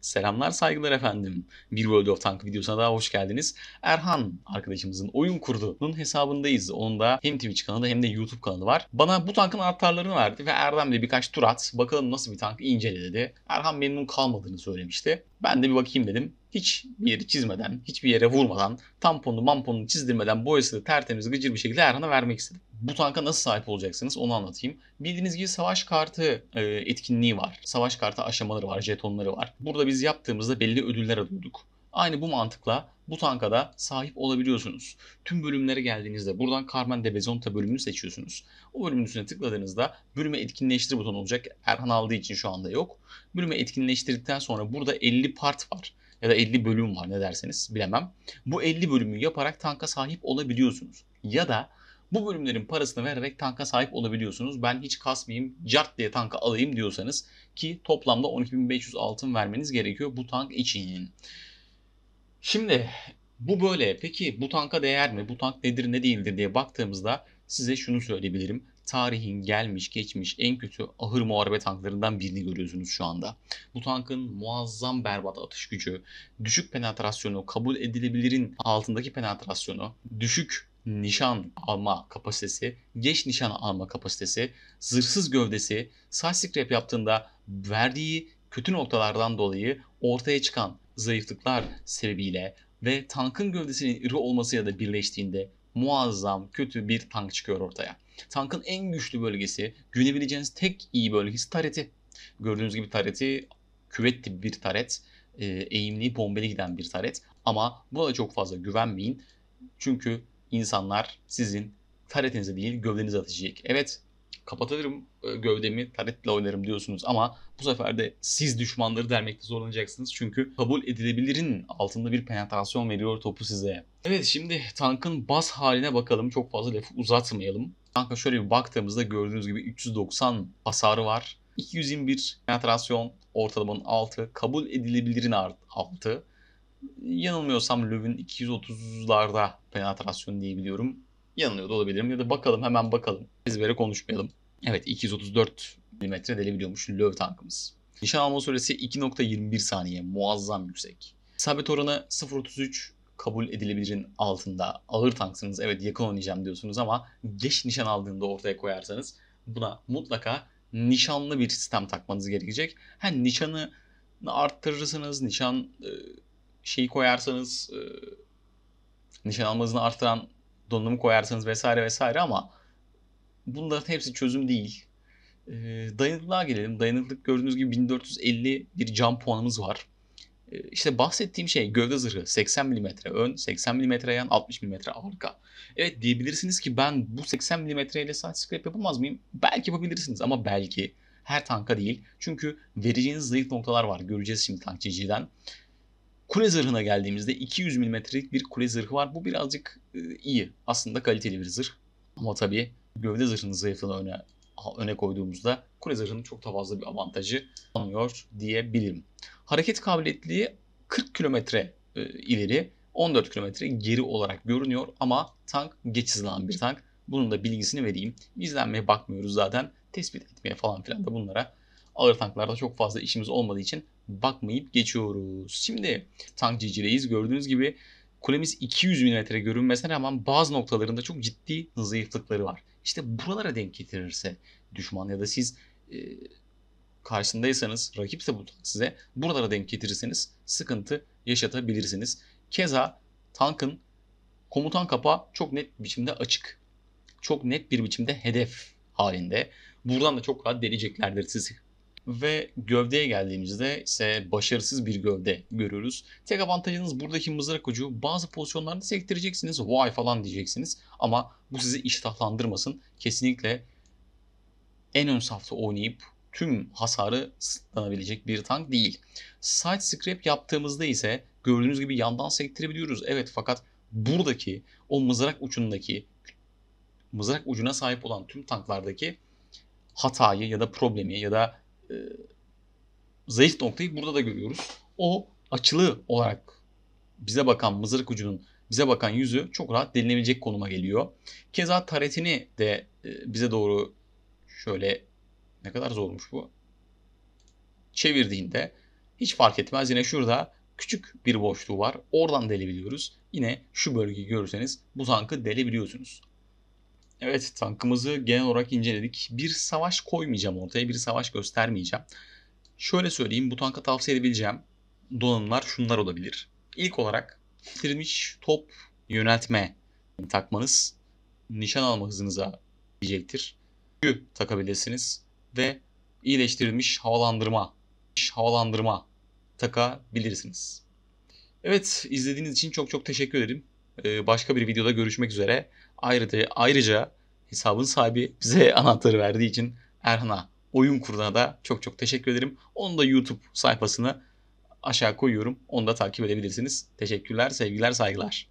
Selamlar saygılar efendim. Bir World of Tank videosuna daha hoş geldiniz. Erhan arkadaşımızın oyun kurduğunun hesabındayız. Onun da hem Twitch kanalı hem de YouTube kanalı var. Bana bu tankın anahtarlarını verdi ve Erdem de birkaç tur at. Bakalım nasıl bir tank incele dedi. Erhan memnun kalmadığını söylemişti. Ben de bir bakayım dedim. Hiç bir yeri çizmeden, hiçbir yere vurmadan, tamponu mamponunu çizdirmeden boyası da tertemiz gıcır bir şekilde Erhan'a vermek istedim bu tanka nasıl sahip olacaksınız onu anlatayım. Bildiğiniz gibi savaş kartı e, etkinliği var. Savaş kartı aşamaları var, jetonları var. Burada biz yaptığımızda belli ödüller alıyorduk. Aynı bu mantıkla bu tanka da sahip olabiliyorsunuz. Tüm bölümlere geldiğinizde buradan Carmen de Bezonta bölümünü seçiyorsunuz. O bölümün üstüne tıkladığınızda bölüme etkinleştir butonu olacak. Erhan aldığı için şu anda yok. Bölüme etkinleştirdikten sonra burada 50 part var ya da 50 bölüm var ne derseniz bilemem. Bu 50 bölümü yaparak tanka sahip olabiliyorsunuz. Ya da bu bölümlerin parasını vererek tanka sahip olabiliyorsunuz. Ben hiç kasmayayım, cart diye tanka alayım diyorsanız ki toplamda 12.500 altın vermeniz gerekiyor bu tank için. Şimdi bu böyle. Peki bu tanka değer mi? Bu tank nedir ne değildir diye baktığımızda size şunu söyleyebilirim. Tarihin gelmiş geçmiş en kötü ahır muharebe tanklarından birini görüyorsunuz şu anda. Bu tankın muazzam berbat atış gücü, düşük penetrasyonu, kabul edilebilirin altındaki penetrasyonu, düşük nişan alma kapasitesi, geç nişan alma kapasitesi, zırhsız gövdesi, side scrap yaptığında verdiği kötü noktalardan dolayı ortaya çıkan zayıflıklar sebebiyle ve tankın gövdesinin iri olması ya da birleştiğinde muazzam kötü bir tank çıkıyor ortaya. Tankın en güçlü bölgesi, güvenebileceğiniz tek iyi bölgesi tareti. Gördüğünüz gibi tareti küvet tipi bir taret. E, eğimli, bombeli giden bir taret. Ama buna da çok fazla güvenmeyin. Çünkü insanlar sizin taretinize değil gövdenize atacak. Evet kapatırım e, gövdemi taretle oynarım diyorsunuz ama bu sefer de siz düşmanları dermekte zorlanacaksınız. Çünkü kabul edilebilirin altında bir penetrasyon veriyor topu size. Evet şimdi tankın bas haline bakalım. Çok fazla lafı uzatmayalım. Tanka şöyle bir baktığımızda gördüğünüz gibi 390 hasarı var. 221 penetrasyon ortalamanın altı, kabul edilebilirin altı yanılmıyorsam Löw'ün 230'larda penetrasyon diye biliyorum. Yanılıyor da olabilirim ya da bakalım hemen bakalım. Ezbere konuşmayalım. Evet 234 mm delebiliyormuş Löw tankımız. Nişan alma süresi 2.21 saniye muazzam yüksek. Sabit oranı 0.33 kabul edilebilirin altında. Ağır tanksınız evet yakın oynayacağım diyorsunuz ama geç nişan aldığında ortaya koyarsanız buna mutlaka nişanlı bir sistem takmanız gerekecek. Hani nişanı arttırırsınız, nişan e, şeyi koyarsanız e, nişan almanızı artıran donanımı koyarsanız vesaire vesaire ama bunların hepsi çözüm değil. E, dayanıklılığa gelelim. Dayanıklılık gördüğünüz gibi 1450 bir cam puanımız var. E, işte bahsettiğim şey gövde zırhı 80 mm ön, 80 mm yan, 60 mm arka. Evet diyebilirsiniz ki ben bu 80 mm ile side scrap yapamaz mıyım? Belki yapabilirsiniz ama belki her tanka değil. Çünkü vereceğiniz zayıf noktalar var. Göreceğiz şimdi tankçıcıdan. Kule zırhına geldiğimizde 200 milimetrelik bir kule zırhı var. Bu birazcık e, iyi. Aslında kaliteli bir zırh. Ama tabii gövde zırhının zayıflığını öne, öne koyduğumuzda kule zırhının çok da fazla bir avantajı almıyor diyebilirim. Hareket kabiliyetliği 40 kilometre e, ileri 14 kilometre geri olarak görünüyor ama tank geç hızlanan bir tank. Bunun da bilgisini vereyim. İzlenmeye bakmıyoruz zaten. Tespit etmeye falan filan da bunlara. Ağır tanklarda çok fazla işimiz olmadığı için bakmayıp geçiyoruz. Şimdi tank cicireyiz. Gördüğünüz gibi kulemiz 200 mm görünmesine rağmen bazı noktalarında çok ciddi zayıflıkları var. İşte buralara denk getirirse düşman ya da siz e, karşısındaysanız, rakipse bu size buralara denk getirirseniz sıkıntı yaşatabilirsiniz. Keza tankın komutan kapağı çok net bir biçimde açık. Çok net bir biçimde hedef halinde. Buradan da çok rahat deleceklerdir sizi ve gövdeye geldiğimizde ise başarısız bir gövde görüyoruz. Tek avantajınız buradaki mızrak ucu bazı pozisyonlarda sektireceksiniz. Vay falan diyeceksiniz ama bu sizi iştahlandırmasın. Kesinlikle en ön safta oynayıp tüm hasarı sınanabilecek bir tank değil. Side scrap yaptığımızda ise gördüğünüz gibi yandan sektirebiliyoruz. Evet fakat buradaki o mızrak ucundaki mızrak ucuna sahip olan tüm tanklardaki hatayı ya da problemi ya da e, zayıf noktayı burada da görüyoruz. O açılı olarak bize bakan mızrak ucunun bize bakan yüzü çok rahat delinebilecek konuma geliyor. Keza taretini de e, bize doğru şöyle ne kadar zormuş bu. Çevirdiğinde hiç fark etmez yine şurada küçük bir boşluğu var. Oradan delebiliyoruz. Yine şu bölgeyi görürseniz bu zankı delebiliyorsunuz. Evet tankımızı genel olarak inceledik. Bir savaş koymayacağım ortaya, bir savaş göstermeyeceğim. Şöyle söyleyeyim bu tanka tavsiye edebileceğim donanımlar şunlar olabilir. İlk olarak bitirilmiş top yöneltme takmanız nişan alma hızınıza diyecektir. Yü takabilirsiniz ve iyileştirilmiş havalandırma, havalandırma takabilirsiniz. Evet izlediğiniz için çok çok teşekkür ederim. Ee, başka bir videoda görüşmek üzere. Ayrıca, ayrıca hesabın sahibi bize anahtarı verdiği için Erhan'a, oyun kuruna da çok çok teşekkür ederim. Onun da YouTube sayfasını aşağı koyuyorum. Onu da takip edebilirsiniz. Teşekkürler, sevgiler, saygılar.